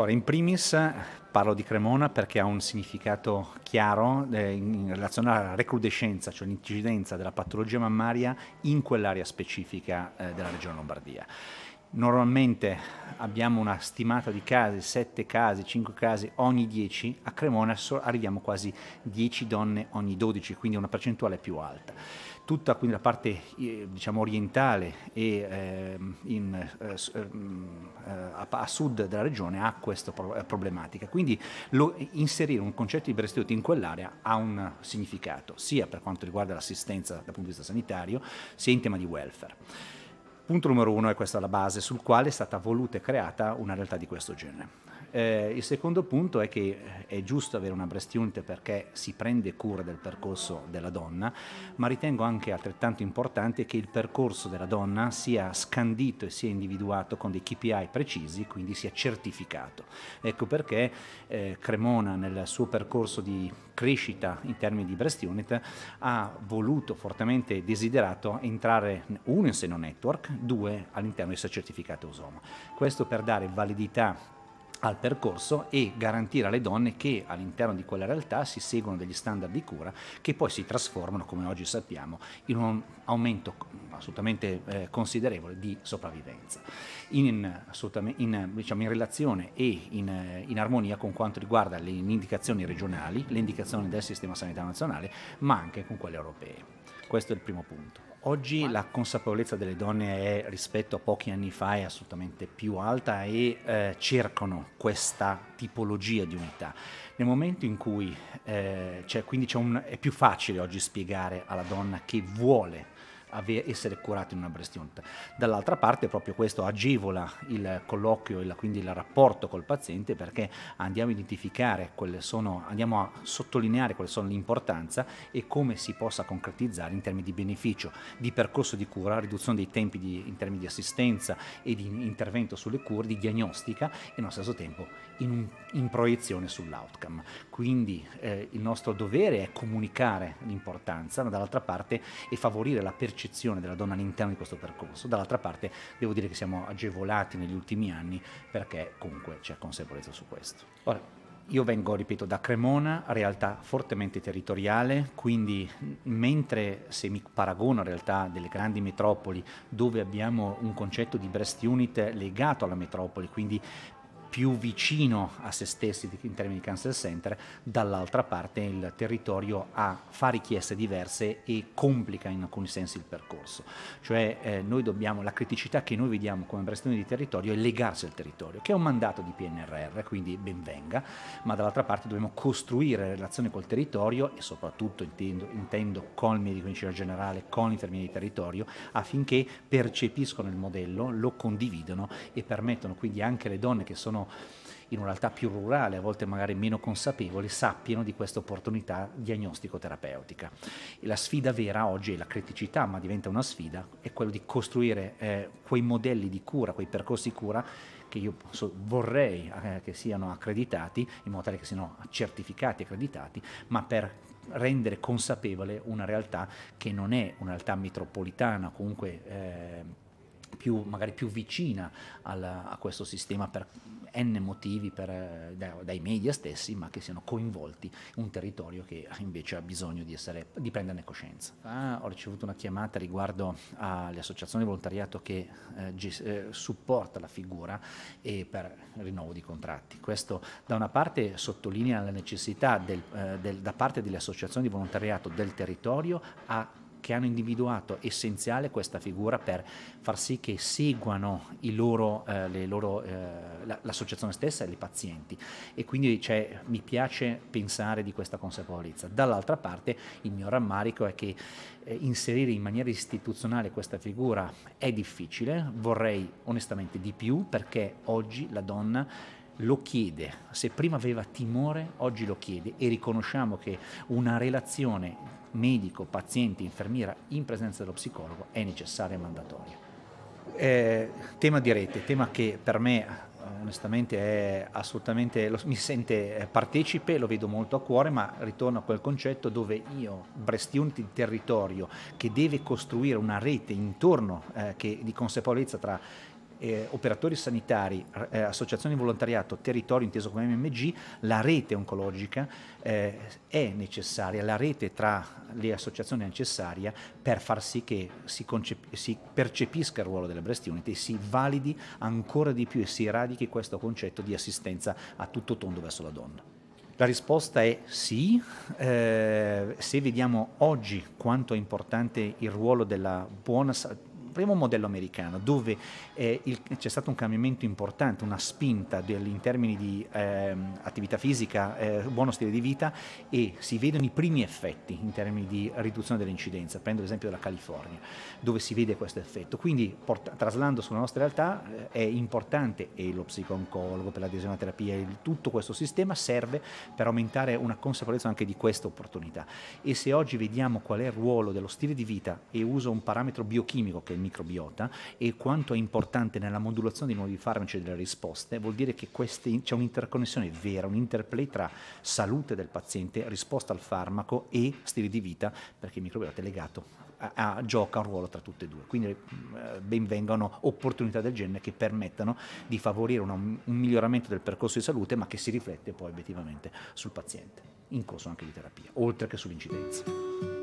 Ora, in primis parlo di Cremona perché ha un significato chiaro eh, in relazione alla recrudescenza, cioè l'incidenza della patologia mammaria in quell'area specifica eh, della regione Lombardia. Normalmente abbiamo una stimata di casi, 7 casi, 5 casi ogni 10, a Cremona arriviamo quasi 10 donne ogni 12, quindi una percentuale più alta. Tutta quindi la parte eh, diciamo, orientale e ehm, eh, in, ehm, eh, a, a, sud della regione ha questa pro eh, problematica. Quindi lo, inserire un concetto di breastfeeding in quell'area ha un significato, sia per quanto riguarda l'assistenza dal punto di vista sanitario, sia in tema di welfare. Punto numero uno è questa la base sul quale è stata voluta e creata una realtà di questo genere. Eh, il secondo punto è che eh, è giusto avere una breast unit perché si prende cura del percorso della donna, ma ritengo anche altrettanto importante che il percorso della donna sia scandito e sia individuato con dei KPI precisi, quindi sia certificato. Ecco perché eh, Cremona nel suo percorso di crescita in termini di breast unit ha voluto fortemente desiderato entrare uno in seno network, due all'interno di questo certificato Osoma. Questo per dare validità al percorso e garantire alle donne che all'interno di quella realtà si seguono degli standard di cura che poi si trasformano, come oggi sappiamo, in un aumento assolutamente eh, considerevole di sopravvivenza. In, in, diciamo, in relazione e in, in, armonia con quanto riguarda le indicazioni regionali, le indicazioni del Sistema Sanitario Nazionale, ma anche con quelle europee. Questo è il primo punto. Oggi la consapevolezza delle donne è, rispetto a pochi anni fa è assolutamente più alta e eh, cercano questa tipologia di unità. Nel momento in cui eh, c'è, quindi c'è un, è più facile oggi spiegare alla donna che vuole essere curati in una breast unit. Dall'altra parte proprio questo agevola il colloquio e quindi il rapporto col paziente perché andiamo a identificare quelle sono, andiamo a sottolineare quali sono l'importanza e come si possa concretizzare in termini di beneficio, di percorso di cura, riduzione dei tempi di, in termini di assistenza e di intervento sulle cure, di diagnostica e nello stesso tempo in, in proiezione sull'outcome. Quindi eh, il nostro dovere è comunicare l'importanza, ma dall'altra parte è favorire la percezione percezione della donna all'interno di questo percorso. Dall'altra parte devo dire che siamo agevolati negli ultimi anni perché comunque c'è consapevolezza su questo. Ora, io vengo, ripeto, da Cremona, realtà fortemente territoriale, quindi mentre se mi paragono a realtà delle grandi metropoli dove abbiamo un concetto di breast Unit legato alla metropoli, quindi più vicino a se stessi in termini di cancer center, dall'altra parte il territorio ha, fa richieste diverse e complica in alcuni sensi il percorso. Cioè eh, noi dobbiamo, la criticità che noi vediamo come prestazione di territorio è legarsi al territorio, che è un mandato di PNRR, quindi benvenga, ma dall'altra parte dobbiamo costruire relazioni col territorio e soprattutto intendo, intendo con il medico in generale, con i termini di territorio, affinché percepiscono il modello, lo condividano e permettono quindi anche alle donne che sono sono in una realtà più rurale, a volte magari meno consapevoli, sappiano di questa opportunità diagnostico-terapeutica. La sfida vera oggi è la criticità, ma diventa una sfida, è quello di costruire eh, quei modelli di cura, quei percorsi di cura che io posso, vorrei eh, che siano accreditati, in modo tale che siano certificati, accreditati, ma per rendere consapevole una realtà che non è una realtà metropolitana, comunque... Eh, più, magari più vicina al, a questo sistema per n motivi per, eh, dai media stessi, ma che siano coinvolti un territorio che invece ha bisogno di, essere, di prenderne coscienza. Ah, ho ricevuto una chiamata riguardo alle associazioni di volontariato che eh, eh, supporta la figura e per rinnovo di contratti. Questo da una parte sottolinea la necessità del, eh, del, da parte delle associazioni di volontariato del territorio a che hanno individuato essenziale questa figura per far sì che seguano loro, eh, loro, eh, l'associazione stessa e i pazienti. E quindi cioè, mi piace pensare di questa consapevolezza. Dall'altra parte il mio rammarico è che eh, inserire in maniera istituzionale questa figura è difficile, vorrei onestamente di più perché oggi la donna lo chiede, se prima aveva timore, oggi lo chiede e riconosciamo che una relazione medico, paziente, infermiera in presenza dello psicologo è necessaria e mandatoria. Eh, tema di rete, tema che per me onestamente è assolutamente, lo, mi sente eh, partecipe, lo vedo molto a cuore, ma ritorno a quel concetto dove io, Brestion il territorio che deve costruire una rete intorno eh, che, di consapevolezza tra eh, operatori sanitari, eh, associazioni di volontariato, territorio inteso come MMG, la rete oncologica eh, è necessaria, la rete tra le associazioni è necessaria per far sì che si, si percepisca il ruolo della Breast Unity e si validi ancora di più e si radichi questo concetto di assistenza a tutto tondo verso la donna. La risposta è sì, eh, se vediamo oggi quanto è importante il ruolo della buona, salute, primo modello americano dove eh, il, c'è stato un cambiamento importante, una spinta del, in termini di eh, attività fisica, eh, buono stile di vita e si vedono i primi effetti in termini di riduzione dell'incidenza. Prendo l'esempio della California dove si vede questo effetto. Quindi porta, traslando sulla nostra realtà eh, è importante e lo psico-oncologo per l'adesione alla terapia e tutto questo sistema serve per aumentare una consapevolezza anche di questa opportunità. E se oggi vediamo qual è il ruolo dello stile di vita e uso un parametro biochimico che è microbiota e quanto è importante nella modulazione dei nuovi farmaci e delle risposte, vuol dire che queste, c'è un'interconnessione vera, un interplay tra salute del paziente, risposta al farmaco e stile di vita, perché il microbiota è legato a, a, gioca un ruolo tra tutte e due. Quindi eh, benvengano opportunità del genere che permettano di favorire una, un miglioramento del percorso di salute, ma che si riflette poi obiettivamente sul paziente, in corso anche di terapia, oltre che sull'incidenza.